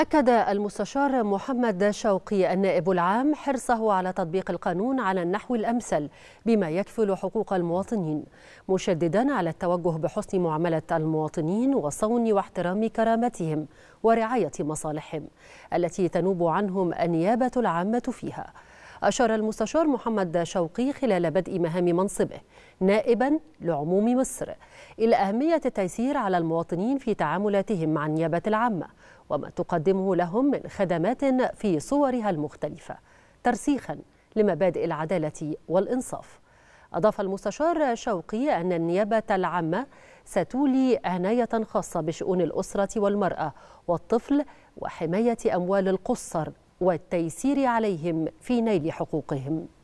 أكد المستشار محمد شوقي النائب العام حرصه على تطبيق القانون على النحو الأمثل بما يكفل حقوق المواطنين مشددا على التوجه بحسن معاملة المواطنين وصون واحترام كرامتهم ورعاية مصالحهم التي تنوب عنهم النيابة العامة فيها أشار المستشار محمد شوقي خلال بدء مهام منصبه نائبا لعموم مصر إلى أهمية التيسير على المواطنين في تعاملاتهم مع النيابة العامة وما تقدمه لهم من خدمات في صورها المختلفة ترسيخا لمبادئ العدالة والإنصاف أضاف المستشار شوقي أن النيابة العامة ستولي عناية خاصة بشؤون الأسرة والمرأة والطفل وحماية أموال القُصّر والتيسير عليهم في نيل حقوقهم